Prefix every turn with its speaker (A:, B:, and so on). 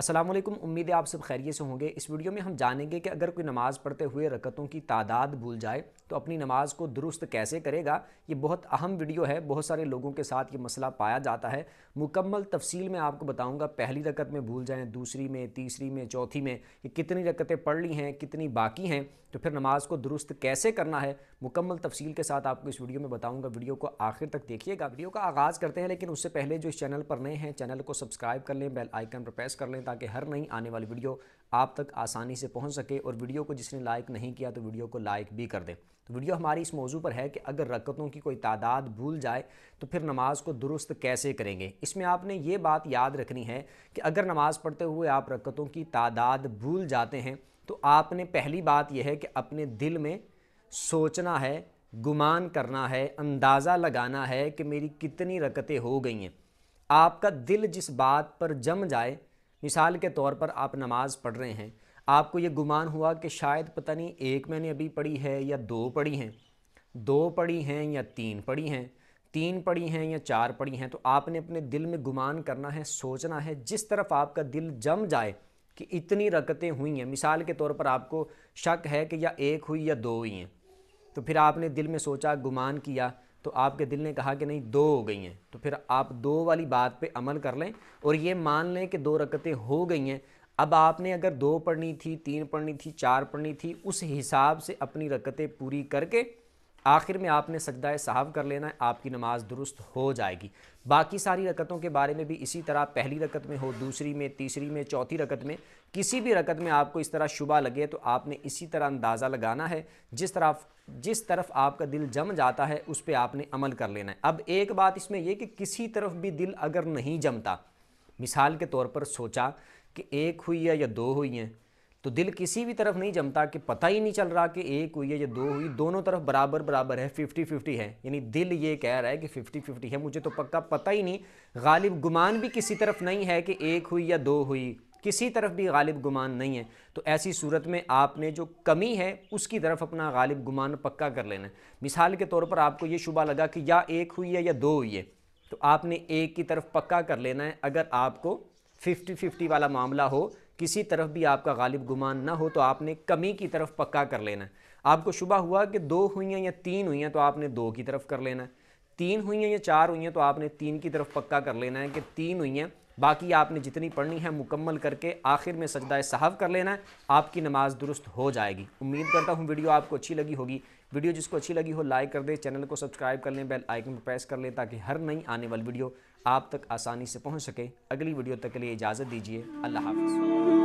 A: असलम उम्मीद है आप सब खैरियत से होंगे इस वीडियो में हम जानेंगे कि अगर कोई नमाज़ पढ़ते हुए रकतों की तादाद भूल जाए तो अपनी नमाज़ को दुरुस्त कैसे करेगा ये बहुत अहम वीडियो है बहुत सारे लोगों के साथ ये मसला पाया जाता है मुकम्मल तफसील में आपको बताऊँगा पहली रकत में भूल जाएँ दूसरी में तीसरी में चौथी में ये कितनी रकतें पढ़ ली हैं कितनी बाकी हैं तो फिर नमाज़ को दुरुस्त कैसे करना है मुकम्मल तफसील के साथ आपको इस वीडियो में बताऊँगा वीडियो को आखिर तक देखिएगा वीडियो का आगाज़ करते हैं लेकिन उससे पहले जो इस चैनल पर नए हैं चैनल को सब्सक्राइब कर लें बेल आइकन पर प्रेस कर लें ताकि हर नई आने वाली वीडियो आप तक आसानी से पहुंच सके और वीडियो को जिसने लाइक नहीं किया तो वीडियो को लाइक भी कर दें तो वीडियो हमारी इस मौजू पर है कि अगर रकतों की कोई तादाद भूल जाए तो फिर नमाज को दुरुस्त कैसे करेंगे इसमें आपने ये बात याद रखनी है कि अगर नमाज़ पढ़ते हुए आप रकतों की तादाद भूल जाते हैं तो आपने पहली बात यह है कि अपने दिल में सोचना है गुमान करना है अंदाज़ा लगाना है कि मेरी कितनी रकतें हो गई हैं आपका दिल जिस बात पर जम जाए मिसाल के तौर पर आप नमाज़ पढ़ रहे हैं आपको ये गुमान हुआ कि शायद पता नहीं एक मैंने अभी पढ़ी है या दो पढ़ी हैं दो पढ़ी हैं या तीन पढ़ी हैं तीन पढ़ी हैं या चार पढ़ी हैं तो आपने अपने दिल में गुमान करना है सोचना है जिस तरफ आपका दिल जम जाए कि इतनी रकतें हुई हैं मिसाल के तौर पर आपको शक है कि या एक हुई या दो हुई हैं तो फिर आपने दिल में सोचा गुमान किया तो आपके दिल ने कहा कि नहीं दो हो गई हैं तो फिर आप दो वाली बात पे अमल कर लें और ये मान लें कि दो रकतें हो गई हैं अब आपने अगर दो पढ़नी थी तीन पढ़नी थी चार पढ़नी थी उस हिसाब से अपनी रकतें पूरी करके आखिर में आपने सजदा साहब कर लेना है आपकी नमाज दुरुस्त हो जाएगी बाकी सारी रकतों के बारे में भी इसी तरह पहली रकत में हो दूसरी में तीसरी में चौथी रकत में किसी भी रकत में आपको इस तरह शुबा लगे तो आपने इसी तरह अंदाज़ा लगाना है जिस तरफ जिस तरफ आपका दिल जम जाता है उस पर आपने अमल कर लेना है अब एक बात इसमें यह कि किसी तरफ भी दिल अगर नहीं जमता मिसाल के तौर पर सोचा कि एक हुई है या दो हुई हैं तो दिल किसी भी तरफ नहीं जमता कि पता ही नहीं चल रहा कि एक हुई है या दो हुई दोनों तरफ बराबर बराबर है फिफ्टी फिफ्टी है यानी दिल ये कह रहा है कि फिफ्टी फिफ्टी है मुझे तो पक्का पता ही नहीं गालिब गुमान भी किसी तरफ नहीं है कि एक हुई या दो हुई किसी तरफ भी गालिब गुमान नहीं है तो ऐसी सूरत में आपने जो कमी है उसकी तरफ अपना गालिब गुमान पक्का कर लेना है मिसाल के तौर पर आपको ये शुबा लगा कि या एक हुई है या दो हुई है तो आपने एक की तरफ पक्का कर लेना है अगर आपको फिफ्टी फिफ्टी वाला मामला हो किसी तरफ भी आपका गालिब गुमान ना हो तो आपने कमी की तरफ पक्का कर लेना है आपको शुबा हुआ कि दो हुई हैं या तीन हुई हैं तो आपने दो की तरफ कर लेना है तीन हुई हैं या चार हुई हैं तो आपने तीन की तरफ पक्का कर लेना है कि तीन हुई हैं बाकी आपने जितनी पढ़नी है मुकम्मल करके आखिर में सजदाए साहब कर लेना है आपकी नमाज दुरुस्त हो जाएगी उम्मीद करता हूँ वीडियो आपको अच्छी लगी होगी वीडियो जिसको अच्छी लगी हो लाइक कर दे चैनल को सब्सक्राइब कर लें बेल आइकन पर प्रेस कर लें ताकि हर नई आने वाली वीडियो आप तक आसानी से पहुँच सके अगली वीडियो तक के लिए इजाज़त दीजिए अल्लाह हाफिज़